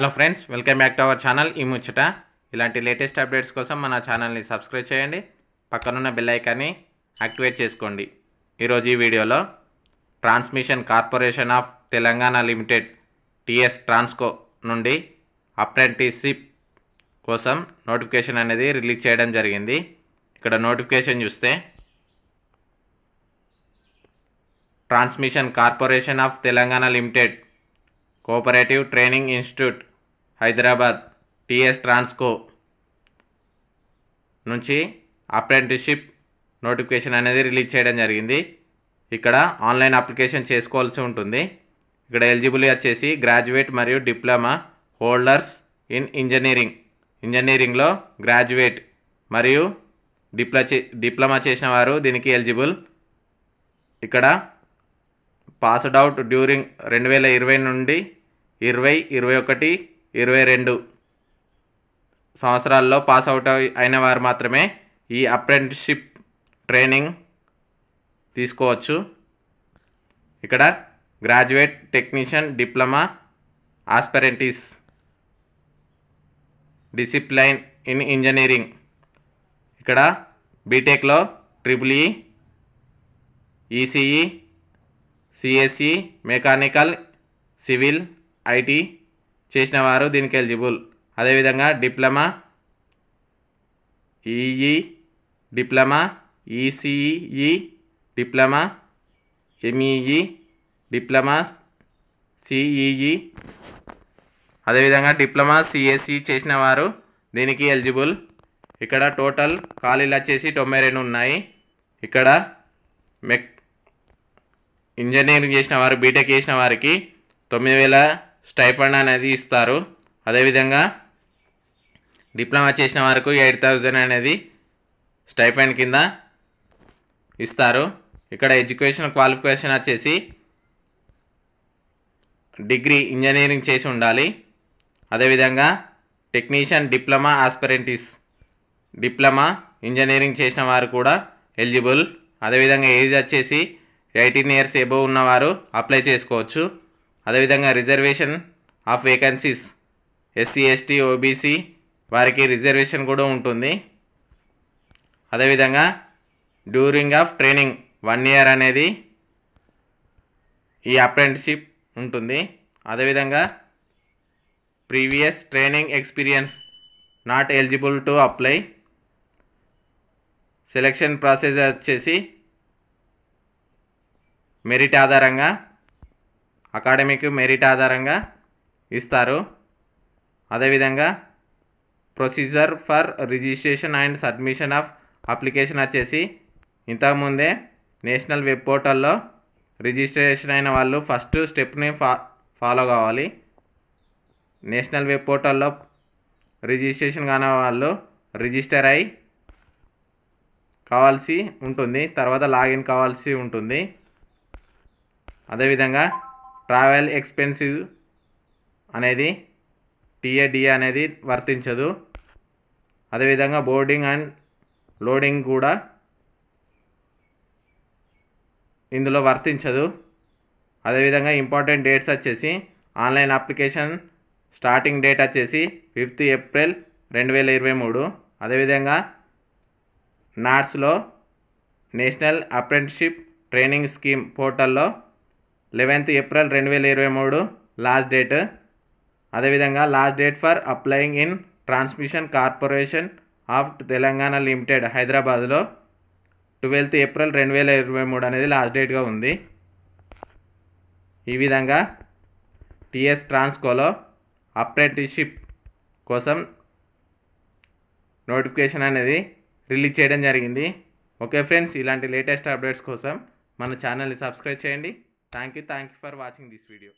Hello friends welcome back to our channel ఈ ముచ్చట ఇలాంటి లేటెస్ట్ అప్డేట్స్ కోసం మన ఛానల్ని సబ్స్క్రైబ్ చేయండి పక్కనున్న బెల్లైకాన్ని యాక్టివేట్ చేసుకోండి ఈరోజు ఈ వీడియోలో transmission corporation of Telangana limited TS Transco నుండి అప్రెంటిస్షిప్ కోసం నోటిఫికేషన్ అనేది రిలీజ్ చేయడం జరిగింది ఇక్కడ నోటిఫికేషన్ చూస్తే transmission corporation of Telangana limited cooperative training institute Hyderabad TS Transco నుంచి అప్రెంటిస్షిప్ నోటిఫికేషన్ అనేది రిలీజ్ చేయడం జరిగింది ఇక్కడ ఆన్లైన్ అప్లికేషన్ చేసుకోవాల్సి ఉంటుంది ఇక్కడ ఎలిజిబుల్ వచ్చేసి గ్రాడ్యుయేట్ మరియు డిప్లొమా హోల్డర్స్ ఇన్ ఇంజనీరింగ్ ఇంజనీరింగ్లో గ్రాడ్యుయేట్ మరియు డిప్లొ డిప్లొమా చేసిన వారు దీనికి ఎలిజిబుల్ ఇక్కడ పాస్డ్ అవుట్ డ్యూరింగ్ రెండు వేల ఇరవై నుండి ఇరవై ఇరవై ఒకటి ఇరవై రెండు సంవత్సరాల్లో పాస్ అవుట్ అయిన వారు మాత్రమే ఈ అప్రెంటిషిప్ ట్రైనింగ్ తీసుకోవచ్చు ఇక్కడ graduate technician diploma apprentices discipline in engineering ఇక్కడ బీటెక్లో triple E ECE CSE mechanical civil IT చేసిన వారు దీనికి ఎలిజిబుల్ అదేవిధంగా diploma EE diploma ECE diploma MEE diploma CEE అదేవిధంగా డిప్లొమా సిఎస్ఈ చేసిన వారు దీనికి ఎలిజిబుల్ ఇక్కడ టోటల్ ఖాళీలు వచ్చేసి తొంభై రెండు ఉన్నాయి ఇక్కడ మెక్ ఇంజనీరింగ్ చేసిన వారు బీటెక్ చేసిన వారికి తొమ్మిది వేల స్టైపండ్ అనేది ఇస్తారు అదేవిధంగా డిప్లొమా చేసిన వారికి ఎయిట్ థౌజండ్ అనేది స్టైఫండ్ కింద ఇస్తారు ఇక్కడ ఎడ్యుకేషన్ క్వాలిఫికేషన్ వచ్చేసి డిగ్రీ ఇంజనీరింగ్ చేసి ఉండాలి అదేవిధంగా technician diploma apprentices diploma engineering చేసిన వారు కూడా ఎలిజిబుల్ అదేవిధంగా ఏజ్ వచ్చేసి ఎయిటీన్ ఇయర్స్ ఎబో ఉన్నవారు అప్లై చేసుకోవచ్చు అదేవిధంగా reservation of vacancies SC ST OBC వారికి రిజర్వేషన్ కూడా ఉంటుంది అదేవిధంగా during of training one year అనేది ఈ అప్రెంటిషిప్ ఉంటుంది అదేవిధంగా previous training experience not eligible to apply selection process వచ్చేసి మెరిట్ ఆధారంగా అకాడమిక్ మెరిట్ ఆధారంగా ఇస్తారు అదేవిధంగా procedure for registration and submission of application వచ్చేసి ఇంతకుముందే నేషనల్ వెబ్ పోర్టల్లో రిజిస్ట్రేషన్ అయిన వాళ్ళు ఫస్ట్ స్టెప్ని ఫా ఫాలో కావాలి నేషనల్ వెబ్ పోర్టల్లో రిజిస్ట్రేషన్ కాని వాళ్ళు రిజిస్టర్ అయి కావాల్సి ఉంటుంది తర్వాత లాగిన్ కావాల్సి ఉంటుంది అదేవిధంగా ట్రావెల్ ఎక్స్పెన్సివ్ అనేది టీఏడి అనేది వర్తించదు అదేవిధంగా బోర్డింగ్ అండ్ లోడింగ్ కూడా ఇందులో వర్తించదు అదేవిధంగా ఇంపార్టెంట్ డేట్స్ వచ్చేసి ఆన్లైన్ అప్లికేషన్ స్టార్టింగ్ డేట్ వచ్చేసి ఫిఫ్త్ ఏప్రిల్ రెండు వేల ఇరవై మూడు అదేవిధంగా నాట్స్లో నేషనల్ అప్రెంటిషిప్ ట్రైనింగ్ స్కీమ్ పోర్టల్లో లెవెన్త్ ఏప్రిల్ రెండు వేల ఇరవై మూడు లాస్ట్ డేట్ అదేవిధంగా last date for applying in transmission corporation of Telangana limited హైదరాబాద్లో ట్వెల్త్ ఏప్రిల్ రెండు వేల ఇరవై మూడు అనేది లాస్ట్ డేట్గా ఉంది ఈ విధంగా టిఎస్ ట్రాన్స్కోలో అప్రెంటిషిప్ కోసం నోటిఫికేషన్ అనేది రిలీజ్ చేయడం జరిగింది ఓకే ఫ్రెండ్స్ ఇలాంటి లేటెస్ట్ అప్డేట్స్ కోసం మన ఛానల్ని సబ్స్క్రైబ్ చేయండి Thank you. Thank you for watching this video.